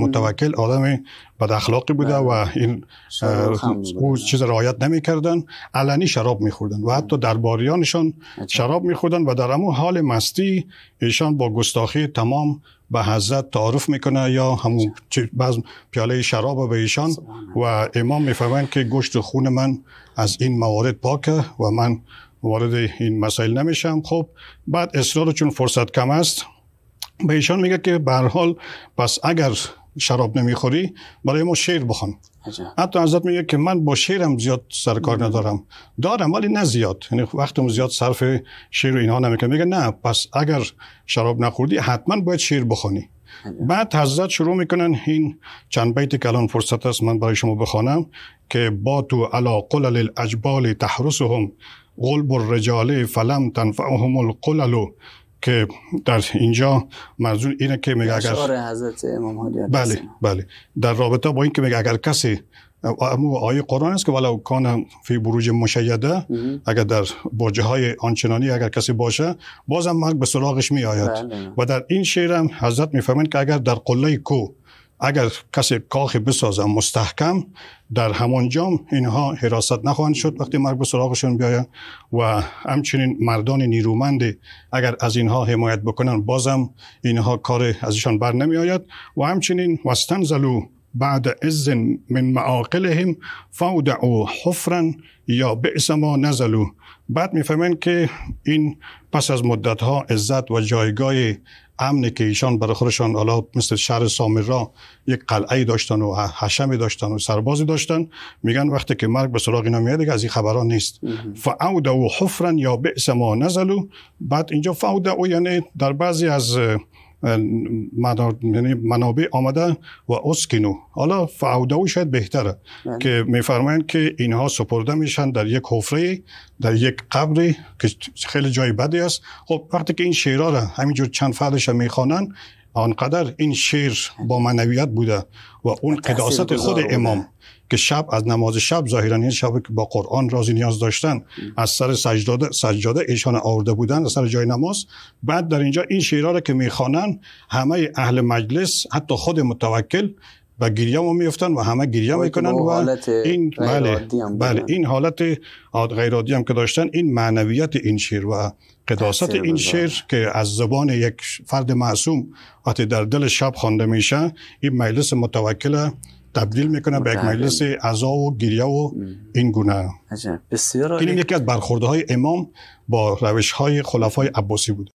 متوکل آدم بد اخلاقی بوده بله. و این او چیز رعایت نمیکردن علنی شراب میخوردن و حتی درباریانشان شراب خوردن و در امو حال مستی ایشان با گستاخی تمام به حضرت تعارف میکنه یا همون بعض پیاله شراب به ایشان و امام میفهمند که گشت خون من از این موارد پاکه و من وارد این مسائل نمیشم خب بعد اصرار چون فرصت کم است به ایشان میگه که به حال پس اگر شراب نمیخوری برای ما شعر بخوان حتی حضرت میگه که من با شعرم زیاد سرکار ندارم دارم ولی نه زیاد یعنی وقتم زیاد صرف شعر و اینها نمیکنم میگه نه پس اگر شراب نخوردی حتما باید شعر بخونی. بعد حضرت شروع میکنن این چند بیتی که الان فرصت است من برای شما بخوانم که با تو علا قلل الاجبال تحرسهم غلب الرجال فلم تنفعهم القلل که در اینجا منظور اینه که میگه اگر حضرت امام بله بله در رابطه با این که میگه اگر کسی امو آیه قرآن است که ولو کان فی بروج مشیده اگر در برجه های آنچنانی اگر کسی باشه بازم مرگ به سراغش می آید بله. و در این شعر هم حضرت میفهمند که اگر در قله کو اگر کسی کاخ بسازه مستحکم در همان جام اینها حراست نخواهند شد وقتی مرگ به سراغشون بیاید و همچنین مردان نیرومند اگر از اینها حمایت بکنن بازم اینها کار ازشان بر نمی آید و همچنین وستن زلو بعد از من معاقلهم فودعو حفرا یا بئس ما نزلو بعد میفهمن که این پس از مدت ها عزت و جایگاه امنی که ایشان برای خودشان حالا مثل شهر سامرا یک قلعه داشتن و حشمی داشتن و سربازی داشتن میگن وقتی که مرگ به سراغ اینا میاد از این خبران نیست او و حفرن یا بئس ما نزلو بعد اینجا فعود او یعنی در بعضی از یعنی منابع آمده و اسکینو حالا فعوده شاید بهتره بله. که میفرمایند که اینها سپرده میشن در یک حفره در یک قبری که خیلی جای بدی است خب وقتی که این شعرها را همینجور چند فردش میخوانن آنقدر این شعر با معنویت بوده و اون قداست خود امام که شب از نماز شب ظاهرا این شب که با قرآن رازی نیاز داشتن از سر سجاده سجاده ایشان آورده بودن از سر جای نماز بعد در اینجا این شعرها را که میخوانن همه اهل مجلس حتی خود متوکل به گریه میفتن و همه گریه میکنن و این بله بله این حالت غیر عادی هم که داشتن این معنویت این شعر و قداست این شعر که از زبان یک فرد معصوم وقتی در دل شب خوانده میشه این مجلس متوکل تبدیل میکنه به یک مجلس عزا و گریه و این گونه این یکی از برخورده های امام با روش های خلفای عباسی بود